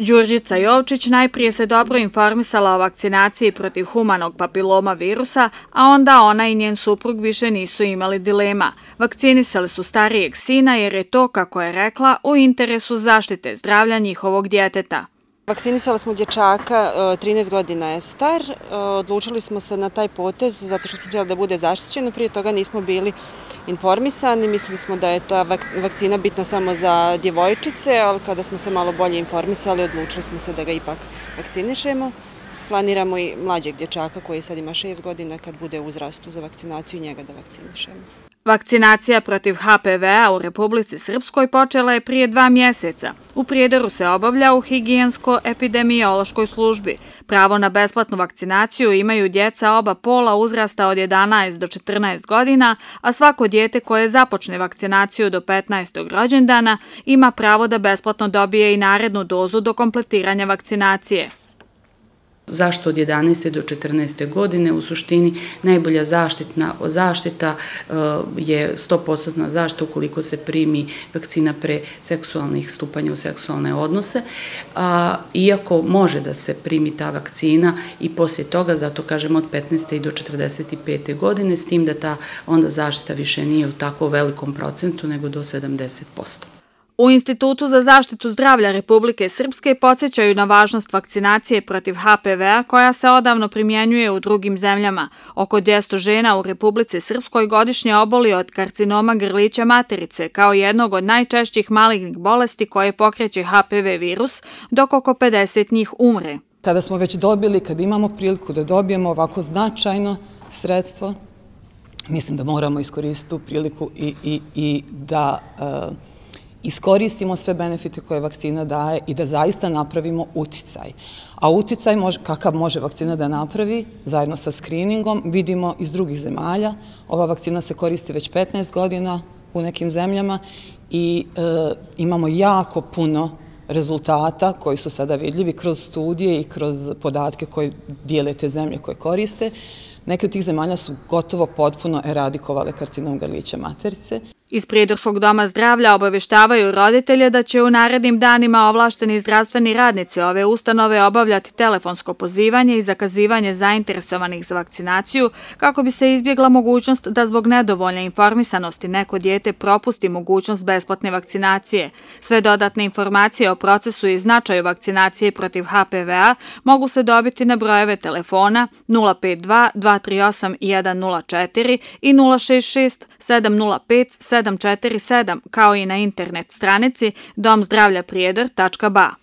Đurđica Jovčić najprije se dobro informisala o vakcinaciji protiv humanog papiloma virusa, a onda ona i njen suprug više nisu imali dilema. Vakcinisali su starijeg sina jer je to, kako je rekla, u interesu zaštite zdravlja njihovog djeteta. Vakcinisala smo dječaka, 13 eh, godina je star, eh, odlučili smo se na taj potez zato što smo htjeli da bude zaštićeno, prije toga nismo bili informisani, mislili smo da je ta vakcina bitna samo za djevojčice, ali kada smo se malo bolje informisali, odlučili smo se da ga ipak vakcinišemo. Planiramo i mlađeg dječaka koji sad ima 6 godina kad bude uzrastu za vakcinaciju i njega da vakcinišemo. Vakcinacija protiv HPV-a u Republici Srpskoj počela je prije dva mjeseca. U prijedoru se obavlja u higijensko-epidemiološkoj službi. Pravo na besplatnu vakcinaciju imaju djeca oba pola uzrasta od 11 do 14 godina, a svako djete koje započne vakcinaciju do 15. rođendana ima pravo da besplatno dobije i narednu dozu do kompletiranja vakcinacije zašto od 11. do 14. godine u suštini najbolja zaštitna zaštita eh, je 100% zaštita ukoliko se primi vakcina pre seksualnih stupanja u seksualne odnose. Iako može da se primi ta vakcina i poslije toga, zato kažemo od 15. do 45. godine, s tim da ta onda zaštita više nije u tako velikom procentu nego do 70%. U Institutu za zaštitu zdravlja Republike Srpske podsjećaju na važnost vakcinacije protiv HPV-a koja se odavno primjenjuje u drugim zemljama. Oko 200 žena u Republice Srpskoj godišnje oboli od karcinoma grlića materice kao jednog od najčešćih malignih bolesti koje pokreće HPV virus, dok oko 50 njih umre. Kada smo već dobili, kada imamo priliku da dobijemo ovako značajno sredstvo, mislim da moramo iskoristiti tu priliku i da... E, iskoristimo sve benefite koje vakcina daje i da zaista napravimo uticaj. A uticaj kakav može vakcina da napravi, zajedno sa screeningom, vidimo iz drugih zemalja. Ova vakcina se koristi već 15 godina u nekim zemljama i e, imamo jako puno rezultata koji su sada vidljivi kroz studije i kroz podatke koje dijele te zemlje koje koriste. Neke od tih zemalja su gotovo potpuno eradikovale karcinom grlića materice. Iz Prijedorskog doma zdravlja obaveštavaju roditelje da će u narednim danima ovlašteni zdravstveni radnici ove ustanove obavljati telefonsko pozivanje i zakazivanje zainteresovanih za vakcinaciju kako bi se izbjegla mogućnost da zbog nedovoljne informisanosti neko dijete propusti mogućnost besplatne vakcinacije. Sve dodatne informacije o procesu i značaju vakcinacije protiv HPV-a mogu se dobiti na brojeve telefona 052 238 104 i 066 705 747 kao i na internet stranici domzdravljaprijedor.ba.